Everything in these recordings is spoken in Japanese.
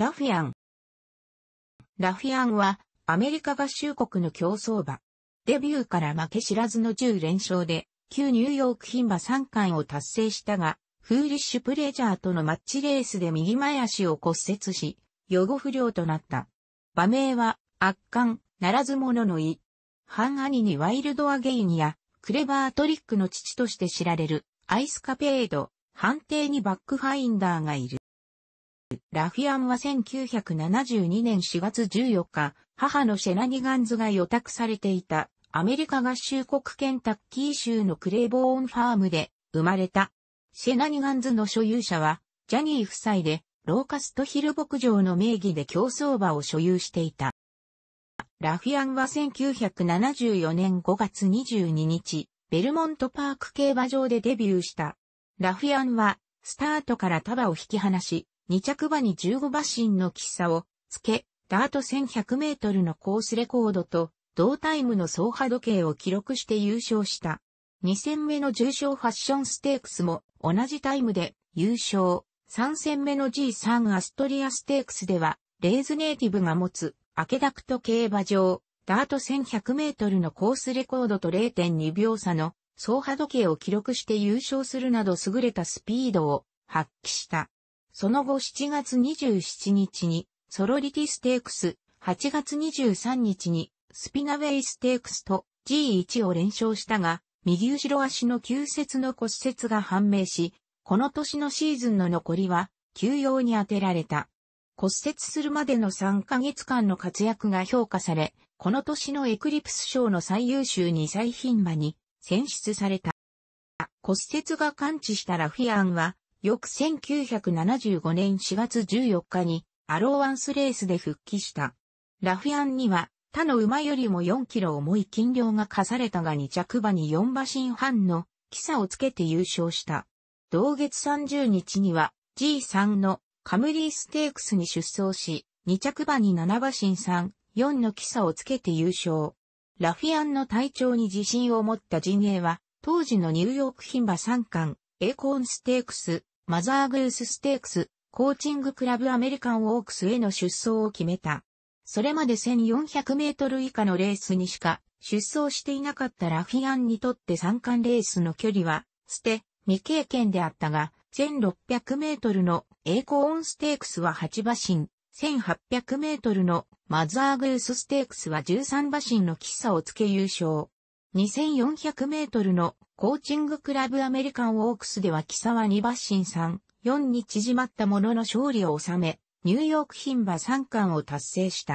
ラフィアン。ラフィアンは、アメリカ合衆国の競走馬。デビューから負け知らずの10連勝で、旧ニューヨーク牝馬3冠を達成したが、フーリッシュプレジャーとのマッチレースで右前足を骨折し、予後不良となった。馬名は、圧巻、ならず者の意。半兄にワイルドアゲインや、クレバートリックの父として知られる、アイスカペード、判定にバックファインダーがいる。ラフィアンは1972年4月14日、母のシェナニガンズが予託されていたアメリカ合衆国ケンタッキー州のクレーボーンファームで生まれた。シェナニガンズの所有者はジャニー夫妻でローカストヒル牧場の名義で競争馬を所有していた。ラフィアンは1974年5月22日、ベルモントパーク競馬場でデビューした。ラフィアンはスタートから束を引き離し、2着馬に15馬身の喫茶をつけ、ダート1100メートルのコースレコードと同タイムの総波時計を記録して優勝した。2戦目の重賞ファッションステークスも同じタイムで優勝。3戦目の G3 アストリアステークスでは、レーズネイティブが持つ、アケダクト競馬場、ダート1100メートルのコースレコードと0.2秒差の総波時計を記録して優勝するなど優れたスピードを発揮した。その後7月27日にソロリティステークス、8月23日にスピナウェイステークスと G1 を連勝したが、右後ろ足の急接の骨折が判明し、この年のシーズンの残りは休養に充てられた。骨折するまでの3ヶ月間の活躍が評価され、この年のエクリプス賞の最優秀2歳頻馬に選出された。骨折が完治したラフィアンは翌1975年4月14日にアローワンスレースで復帰した。ラフィアンには他の馬よりも4キロ重い金量が課されたが2着馬に4馬身半のキサをつけて優勝した。同月30日には G3 のカムリーステークスに出走し、2着馬に7馬身3、4のキサをつけて優勝。ラフィアンの体調に自信を持った陣営は、当時のニューヨーク品馬3冠、エーコーンステークス、マザーグースステークス、コーチングクラブアメリカンウォークスへの出走を決めた。それまで1400メートル以下のレースにしか出走していなかったラフィアンにとって三冠レースの距離は、捨て、未経験であったが、1600メートルのエーコーンステークスは8馬身、1800メートルのマザーグースステークスは13馬身の喫茶をつけ優勝。2400メートルのコーチングクラブアメリカンオークスでは木沢2シン3、4に縮まったものの勝利を収め、ニューヨーク牝馬3冠を達成した。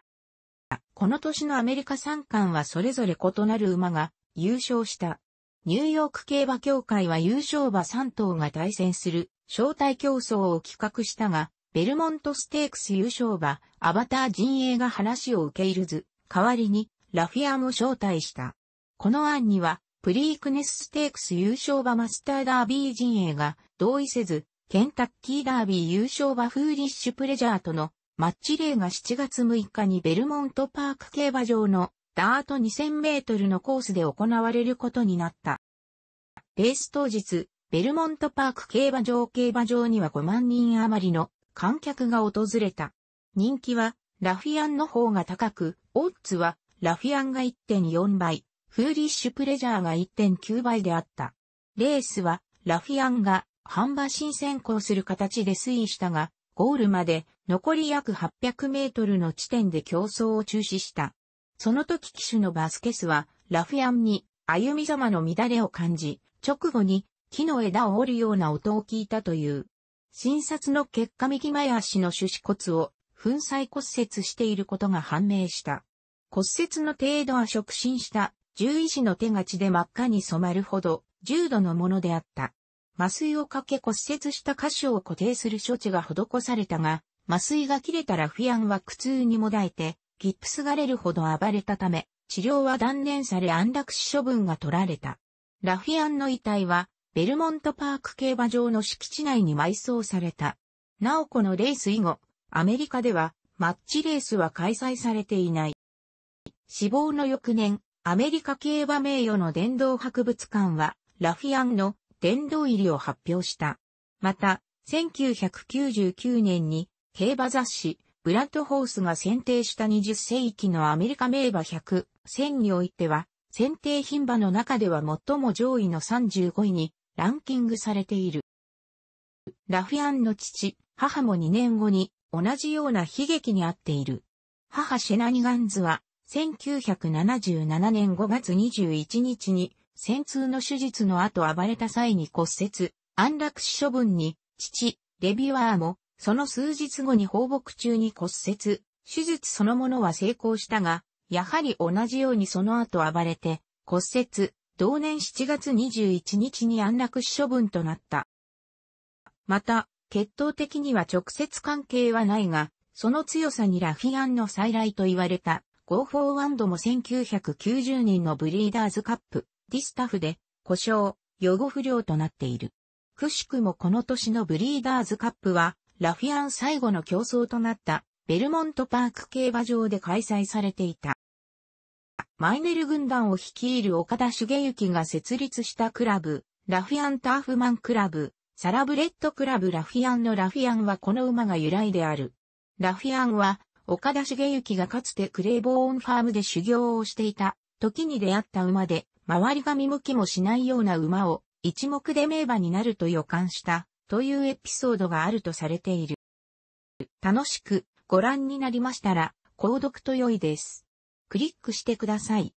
この年のアメリカ3冠はそれぞれ異なる馬が優勝した。ニューヨーク競馬協会は優勝馬3頭が対戦する招待競争を企画したが、ベルモントステークス優勝馬、アバター陣営が話を受け入れず、代わりにラフィアも招待した。この案には、プリークネスステークス優勝馬マスターダービー陣営が同意せず、ケンタッキーダービー優勝馬フーリッシュプレジャーとのマッチ例が7月6日にベルモントパーク競馬場のダート2000メートルのコースで行われることになった。レース当日、ベルモントパーク競馬場競馬場には5万人余りの観客が訪れた。人気はラフィアンの方が高く、オッズはラフィアンが1.4倍、フーリッシュプレジャーが1.9倍であった。レースは、ラフィアンが、半馬身先行する形で推移したが、ゴールまで残り約800メートルの地点で競争を中止した。その時騎手のバスケスは、ラフィアンに歩み様の乱れを感じ、直後に木の枝を折るような音を聞いたという。診察の結果右前足の手指骨を粉砕骨折していることが判明した。骨折の程度は触診した獣医師の手がちで真っ赤に染まるほど、重度のものであった。麻酔をかけ骨折した箇所を固定する処置が施されたが、麻酔が切れたらフィアンは苦痛にもだえて、ギップスがれるほど暴れたため、治療は断念され安楽死処分が取られた。ラフィアンの遺体は、ベルモントパーク競馬場の敷地内に埋葬された。なおこのレース以後、アメリカでは、マッチレースは開催されていない。死亡の翌年、アメリカ競馬名誉の殿堂博物館は、ラフィアンの殿堂入りを発表した。また、1999年に、競馬雑誌、ブラッドホースが選定した20世紀のアメリカ名馬100、1000においては、選定品馬の中では最も上位の35位にランキングされている。ラフィアンの父、母も2年後に同じような悲劇にあっている。母シェナニガンズは1977年5月21日に、戦痛の手術の後暴れた際に骨折、安楽死処分に、父、レビュアーも、その数日後に放牧中に骨折、手術そのものは成功したが、やはり同じようにその後暴れて、骨折、同年7月21日に安楽死処分となった。また、血統的には直接関係はないが、その強さにラフィアンの再来と言われたゴーフォーワンドも1990人のブリーダーズカップ、ディスタフで、故障、予後不良となっている。くしくもこの年のブリーダーズカップは、ラフィアン最後の競争となった、ベルモントパーク競馬場で開催されていた。マイネル軍団を率いる岡田茂之が設立したクラブ、ラフィアンターフマンクラブ、サラブレッドクラブラフィアンのラフィアンはこの馬が由来である。ラフィアンは岡田茂之がかつてクレイボーンファームで修行をしていた時に出会った馬で、周りが見向きもしないような馬を一目で名馬になると予感したというエピソードがあるとされている。楽しくご覧になりましたら、購読と良いです。クリックしてください。